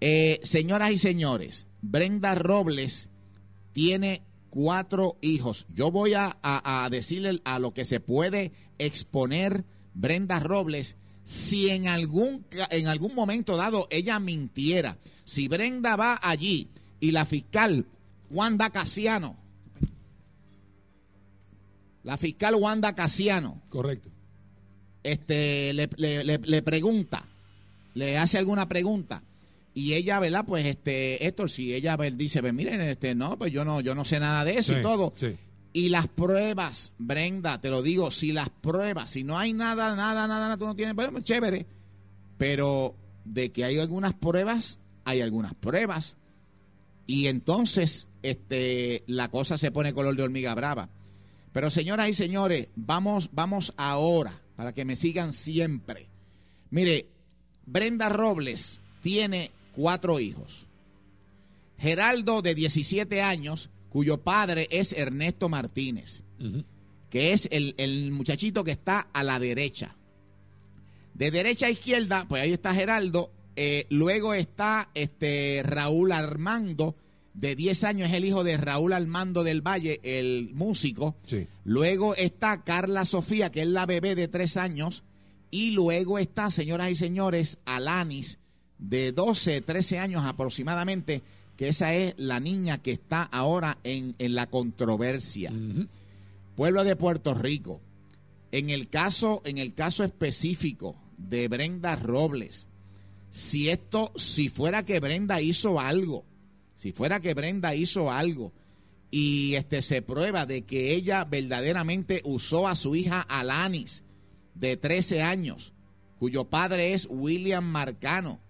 Eh, señoras y señores, Brenda Robles tiene cuatro hijos. Yo voy a, decirle a lo que se puede exponer Brenda Robles si en algún, en algún momento dado ella mintiera. Si Brenda va allí y la fiscal Wanda Casiano, la fiscal Wanda Casiano. Correcto. Este, le pregunta, le hace alguna pregunta y ella, ¿verdad? Pues este, esto si ella pues, dice, pues miren, este, no, pues yo no, yo no sé nada de eso y todo. Y las pruebas, Brenda, te lo digo, si las pruebas, si no hay nada, nada, nada, nada tú no tienes, bueno, pues, chévere. Pero de que hay algunas pruebas, hay algunas pruebas. Y entonces, este, la cosa se pone color de hormiga brava. Pero señoras y señores, vamos, vamos ahora, para que me sigan siempre. Mire, Brenda Robles tiene cuatro hijos. Geraldo, de 17 años, cuyo padre es Ernesto Martínez, que es el, muchachito que está a la derecha. De derecha a izquierda, pues ahí está Geraldo. Eh, luego está este Raúl Armando, de 10 años, es el hijo de Raúl Armando del Valle, el músico. Luego está Carla Sofía, que es la bebé de 3 años. Y luego está, señoras y señores, Alanis, de 12, 13 años aproximadamente, que esa es la niña que está ahora en, la controversia. Pueblo de Puerto Rico. En el caso, en el caso específico de Brenda Robles, si esto, si fuera que Brenda hizo algo, si fuera que Brenda hizo algo y este se prueba de que ella verdaderamente usó a su hija Alanis de 13 años, cuyo padre es William Marcano,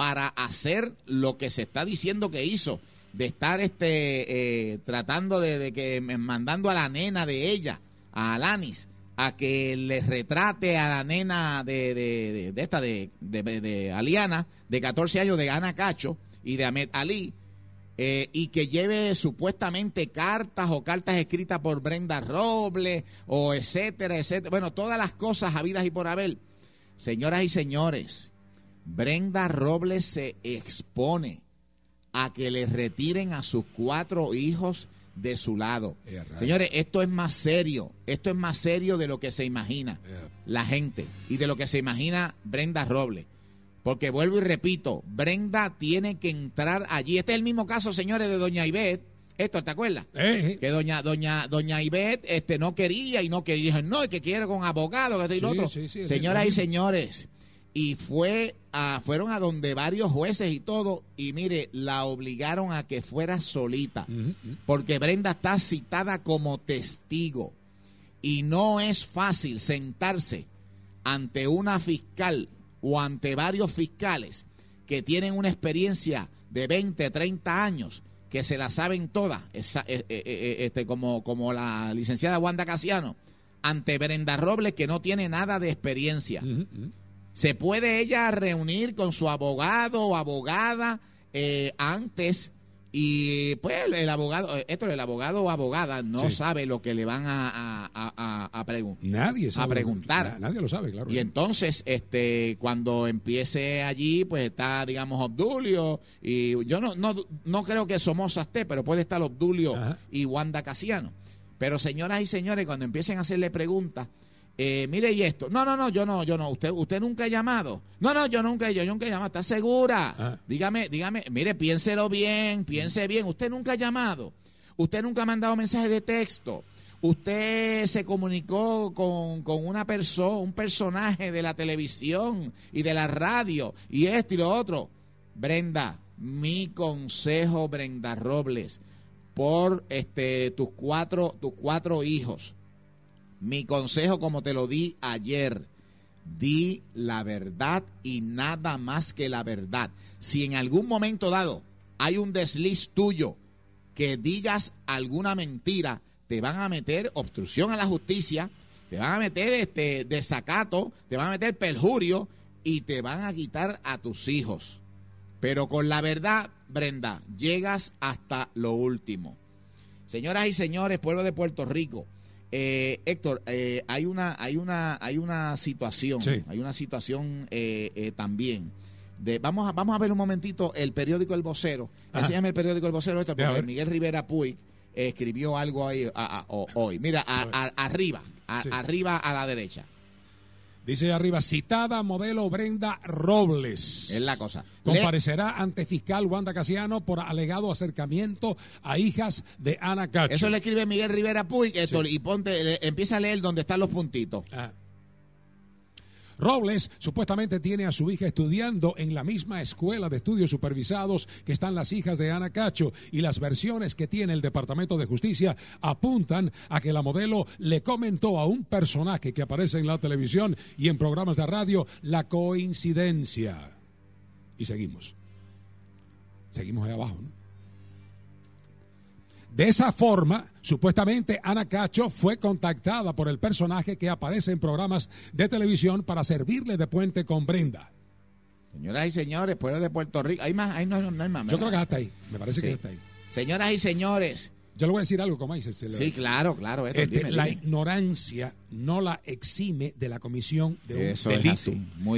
para hacer lo que se está diciendo que hizo, de estar este eh, tratando de, que eh, mandando a la nena de ella, a Alanis, a que le retrate a la nena de, esta de, Aliana, de 14 años, de Ana Cacho y de Ahmed Ali, eh, y que lleve supuestamente cartas o cartas escritas por Brenda Robles o etcétera, etcétera. Bueno, todas las cosas habidas y por haber. Señoras y señores, Brenda Robles se expone a que le retiren a sus cuatro hijos de su lado. Señores, esto es más serio, esto es más serio de lo que se imagina la gente y de lo que se imagina Brenda Robles. Porque vuelvo y repito, Brenda tiene que entrar allí. Este es el mismo caso, señores, de Doña Ivette. Esto, ¿te acuerdas? Que doña, doña, doña Ivette este, no quería y no quería. No, y que quiere con abogado, que otro. Señoras y señores, y fue a, fueron a donde varios jueces y todo, y mire, la obligaron a que fuera solita, porque Brenda está citada como testigo, y no es fácil sentarse ante una fiscal o ante varios fiscales que tienen una experiencia de 20, 30 años, que se la saben todas, eh, eh, eh, este, como, como la licenciada Wanda Casiano, ante Brenda Robles, que no tiene nada de experiencia. ¿Se puede ella reunir con su abogado o abogada eh, antes? Y pues el abogado, esto el abogado o abogada no sabe lo que le van a, a, preguntar. Nadie sabe. A preguntar. Nadie lo sabe, claro. Y entonces, este, cuando empiece allí, pues está, digamos, Obdulio. Y yo no, no, no creo que Somoza esté, pero puede estar Obdulio y Wanda Casiano. Pero señoras y señores, cuando empiecen a hacerle preguntas, eh, mire, y esto. No, no, no, yo no, yo no. Usted, usted nunca ha llamado. No, no, yo nunca, yo, nunca he llamado. ¿Está segura? Ah. Dígame, dígame, mire, piénselo bien, piense bien. Usted nunca ha llamado. Usted nunca ha mandado mensajes de texto. Usted se comunicó con, con una persona, un personaje de la televisión y de la radio y esto y lo otro. Brenda, mi consejo, Brenda Robles, por este, tus cuatro, tus cuatro hijos mi consejo, como te lo di ayer, di la verdad y nada más que la verdad. Si en algún momento dado hay un desliz tuyo que digas alguna mentira, te van a meter obstrucción a la justicia, te van a meter este desacato, te van a meter perjurio y te van a quitar a tus hijos. Pero con la verdad, Brenda, llegas hasta lo último. Señoras y señores, pueblo de Puerto Rico, eh, Héctor, eh, hay una, hay una, hay una situación, hay una situación eh, eh, también. De, vamos, a, vamos a ver un momentito el periódico El Vocero. Enséñame el periódico El Vocero, porque Miguel Rivera Puig escribió algo ahí hoy. Mira, arriba, arriba a la derecha. Dice arriba, citada modelo Brenda Robles. Es la cosa. Comparecerá ante fiscal Wanda Casiano por alegado acercamiento a hijas de Ana Cacho. Eso le escribe Miguel Rivera Puig, y ponte, empieza a leer donde están los puntitos. Ah. Robles supuestamente tiene a su hija estudiando en la misma escuela de estudios supervisados que están las hijas de Ana Cacho y las versiones que tiene el Departamento de Justicia apuntan a que la modelo le comentó a un personaje que aparece en la televisión y en programas de radio la coincidencia. Y seguimos. Seguimos ahí abajo, ¿no? De esa forma, supuestamente Ana Cacho fue contactada por el personaje que aparece en programas de televisión para servirle de puente con Brenda. Señoras y señores, pueblo de Puerto Rico, hay más, hay no, hay más. Yo creo que hasta ahí, me parece que está ahí. Señoras y señores, yo le voy a decir algo, como dice. Sí, claro, claro. Este, la ignorancia no la exime de la comisión de un Eso delito. Es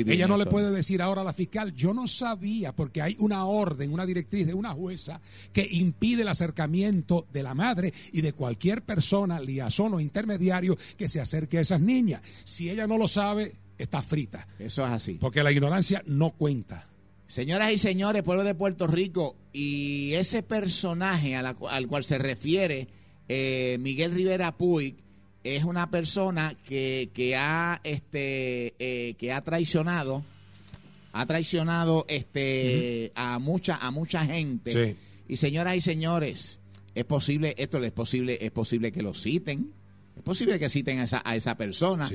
Ella no le puede decir ahora a la fiscal, yo no sabía, porque hay una orden, una directriz de una jueza que impide el acercamiento de la madre y de cualquier persona, liazón o intermediario, que se acerque a esas niñas. Si ella no lo sabe, está frita. Eso es así. Porque la ignorancia no cuenta. Señoras y señores, pueblo de Puerto Rico, y ese personaje al cual se refiere eh, Miguel Rivera Puig es una persona que, que ha, este, eh, que ha traicionado, ha traicionado este, a, mucha, a mucha gente. Y señoras y señores, es posible, esto es posible, es posible que lo citen. Es posible que citen a esa, a esa persona.